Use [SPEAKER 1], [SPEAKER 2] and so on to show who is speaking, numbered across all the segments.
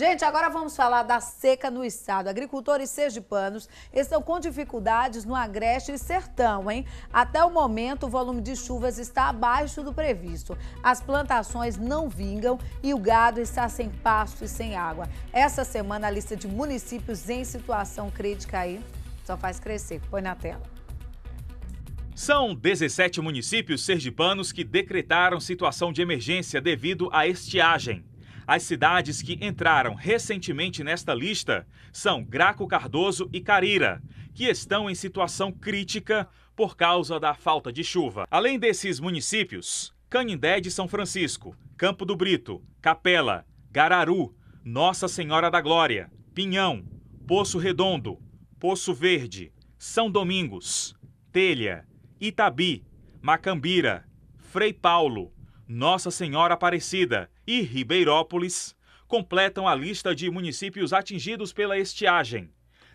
[SPEAKER 1] Gente, agora vamos falar da seca no estado. Agricultores sergipanos estão com dificuldades no Agreste e Sertão, hein? Até o momento, o volume de chuvas está abaixo do previsto. As plantações não vingam e o gado está sem pasto e sem água. Essa semana, a lista de municípios em situação crítica aí só faz crescer. Põe na tela.
[SPEAKER 2] São 17 municípios sergipanos que decretaram situação de emergência devido à estiagem. As cidades que entraram recentemente nesta lista são Graco Cardoso e Carira, que estão em situação crítica por causa da falta de chuva. Além desses municípios, Canindé de São Francisco, Campo do Brito, Capela, Gararu, Nossa Senhora da Glória, Pinhão, Poço Redondo, Poço Verde, São Domingos, Telha, Itabi, Macambira, Frei Paulo, Nossa Senhora Aparecida e Ribeirópolis completam a lista de municípios atingidos pela estiagem.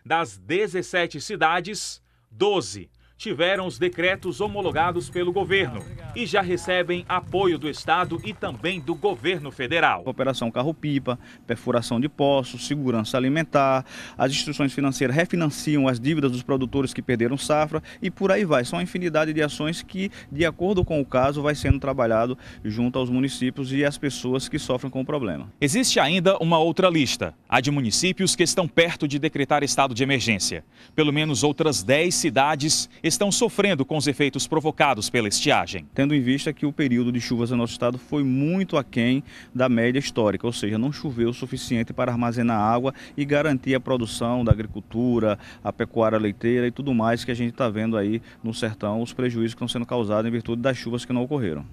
[SPEAKER 2] Das 17 cidades, 12 tiveram os decretos homologados pelo governo e já recebem
[SPEAKER 3] apoio do Estado e também do governo federal. Operação Carro-Pipa, perfuração de poços, segurança alimentar, as instituições financeiras refinanciam as dívidas dos produtores que perderam safra e por aí vai. São uma infinidade de ações que, de acordo com o caso, vai sendo trabalhado junto aos municípios e às pessoas que sofrem com o problema.
[SPEAKER 2] Existe ainda uma outra lista, a de municípios que estão perto de decretar estado de emergência. Pelo menos outras 10 cidades estão sofrendo com os efeitos provocados pela estiagem.
[SPEAKER 3] Tem tendo em vista que o período de chuvas no nosso estado foi muito aquém da média histórica, ou seja, não choveu o suficiente para armazenar água e garantir a produção da agricultura, a pecuária leiteira e tudo mais que a gente está vendo aí no sertão, os prejuízos que estão sendo causados em virtude das chuvas que não ocorreram.